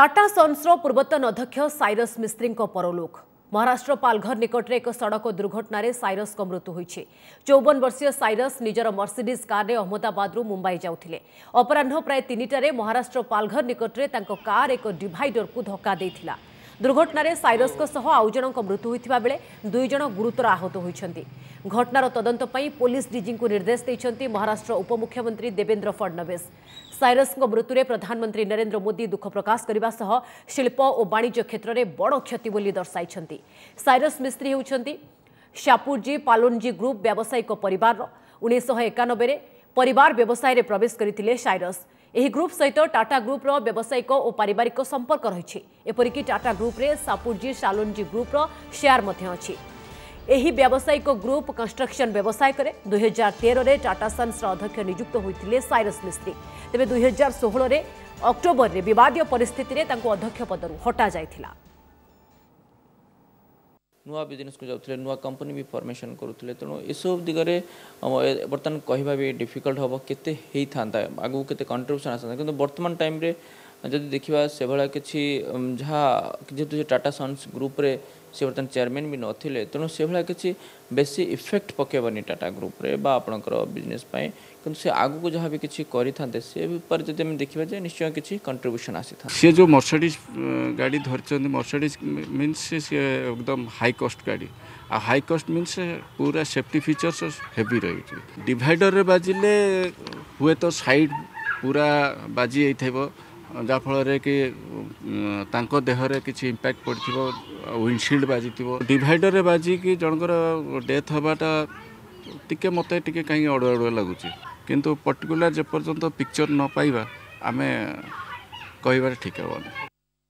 tata সন্সর পূর্বতন অধ্যক্ষ সাইরস মিস্ত্রীঙ্ পরলোক মহারাষ্ট্র পালঘর নিকটরে এক সড়ক দুর্ঘটনার সাইরসক মৃত্যু হয়েছে চৌবন বর্ষীয় সাইরস নিজের মর্সিডিজ কারে অহমদাবাদু মুম্বাই যাওলে অপরাহ প্রায় তিনটার মহারাষ্ট্র পালঘর নিকটরে তাঁর কার এক ডিভাইডরক ধক্কা দিয়েছিল ଦୁର୍ଘଟଣାରେ ସାଇରସ୍ଙ୍କ ସହ ଆଉ ଜଣଙ୍କ ମୃତ୍ୟୁ ହୋଇଥିବା ବେଳେ ଦୁଇ ଜଣ ଗୁରୁତର ଆହତ ହୋଇଛନ୍ତି ଘଟଣାର ତଦନ୍ତ ପାଇଁ ପୋଲିସ ଡିଜିଙ୍କୁ ନିର୍ଦ୍ଦେଶ ଦେଇଛନ୍ତି ମହାରାଷ୍ଟ୍ର ଉପମୁଖ୍ୟମନ୍ତ୍ରୀ ଦେବେନ୍ଦ୍ର ଫଡ଼ନବିସ୍ ସାଇରସ୍ଙ୍କ ମୃତ୍ୟୁରେ ପ୍ରଧାନମନ୍ତ୍ରୀ ନରେନ୍ଦ୍ର ମୋଦି ଦୁଃଖ ପ୍ରକାଶ କରିବା ସହ ଶିଳ୍ପ ଓ ବାଣିଜ୍ୟ କ୍ଷେତ୍ରରେ ବଡ଼ କ୍ଷତି ବୋଲି ଦର୍ଶାଇଛନ୍ତି ସାଇରସ୍ ମିସ୍ତ୍ରୀ ହେଉଛନ୍ତି शापुरजी पालोनजी ग्रुप व्यावसायिक परिवार उन्नीस एकानबे ପରିବାର ବ୍ୟବସାୟରେ ପ୍ରବେଶ କରିଥିଲେ ସାଇରସ୍ ଏହି ଗ୍ରୁପ୍ ସହିତ ଟାଟା ଗ୍ରୁପ୍ର ବ୍ୟବସାୟିକ ଓ ପାରିବାରିକ ସମ୍ପର୍କ ରହିଛି ଏପରିକି ଟାଟା ଗ୍ରୁପ୍ରେ ସାପୁର୍ଜୀ ସାଲୋନ୍ଜୀ ଗ୍ରୁପ୍ର ସେୟାର ମଧ୍ୟ ଅଛି ଏହି ବ୍ୟବସାୟିକ ଗ୍ରୁପ୍ କନ୍ଷ୍ଟ୍ରକ୍ସନ୍ ବ୍ୟବସାୟ କରେ ଦୁଇହଜାର ତେରରେ ଟାଟା ସନ୍ସର ଅଧ୍ୟକ୍ଷ ନିଯୁକ୍ତ ହୋଇଥିଲେ ସାଇରସ୍ ମିସ୍ତ୍ରୀ ତେବେ ଦୁଇହଜାର ଷୋହଳରେ ଅକ୍ଟୋବରରେ ବିବାଦୀୟ ପରିସ୍ଥିତିରେ ତାଙ୍କୁ ଅଧ୍ୟକ୍ଷ ପଦରୁ ହଟାଯାଇଥିଲା ନୂଆ ବିଜନେସ୍କୁ ଯାଉଥିଲେ ନୂଆ କମ୍ପାନୀ ବି ଫର୍ମେସନ୍ କରୁଥିଲେ ତେଣୁ ଏସବୁ ଦିଗରେ ବର୍ତ୍ତମାନ କହିବା ବି ଡିଫିକଲ୍ଟ ହେବ କେତେ ହେଇଥାନ୍ତା ଆଗକୁ କେତେ କଣ୍ଟ୍ରିବ୍ୟୁସନ୍ ଆସିଥାନ୍ତା କିନ୍ତୁ ବର୍ତ୍ତମାନ ଟାଇମ୍ରେ ଯଦି ଦେଖିବା ସେଭଳିଆ କିଛି ଯାହା ଯେହେତୁ ସେ ଟାଟା ସନ୍ସ ଗ୍ରୁପ୍ରେ ସେ ବର୍ତ୍ତମାନ ଚେୟାରମ୍ୟାନ୍ ବି ନଥିଲେ ତେଣୁ ସେଭଳିଆ କିଛି ବେଶୀ ଇଫେକ୍ଟ ପକାଇବନି ଟାଟା ଗ୍ରୁପ୍ରେ ବା ଆପଣଙ୍କର ବିଜନେସ୍ ପାଇଁ କିନ୍ତୁ ସେ ଆଗକୁ ଯାହା ବି କିଛି କରିଥାନ୍ତେ ସେ ଉପରେ ଯଦି ଆମେ ଦେଖିବା ଯେ ନିଶ୍ଚୟ କିଛି କଣ୍ଟ୍ରିବ୍ୟୁସନ୍ ଆସିଥାନ୍ତା ସିଏ ଯେଉଁ ମର୍ସିଡ଼ିଜ୍ ଗାଡ଼ି ଧରିଛନ୍ତି ମର୍ସିଡ଼ିଜ୍ ମିନ୍ସ ସିଏ ଏକଦମ ହାଇ କଷ୍ଟ ଗାଡ଼ି ଆଉ ହାଇ କଷ୍ଟ ମିନ୍ସ ପୁରା ସେଫ୍ଟି ଫିଚର୍ସ ହେଭି ରହିଛି ଡିଭାଇଡ଼ରରେ ବାଜିଲେ ହୁଏତ ସାଇଡ଼୍ ପୁରା ବାଜି ଯାଇଥିବ ଯାହାଫଳରେ କି ତାଙ୍କ ଦେହରେ କିଛି ଇମ୍ପାକ୍ଟ ପଡ଼ିଥିବ ୱିଣ୍ଡସିଲ୍ଡ ବାଜିଥିବ ଡିଭାଇଡ଼ରରେ ବାଜିକି ଜଣଙ୍କର ଡେଥ୍ ହେବାଟା ଟିକେ ମୋତେ ଟିକେ କାହିଁକି ଅଡ଼ୁଆ ଅଡ଼ୁଆ ଲାଗୁଛି କିନ୍ତୁ ପର୍ଟିକୁଲାର ଯେପର୍ଯ୍ୟନ୍ତ ପିକ୍ଚର ନ ପାଇବା ଆମେ କହିବାଟା ଠିକ୍ ହେବନି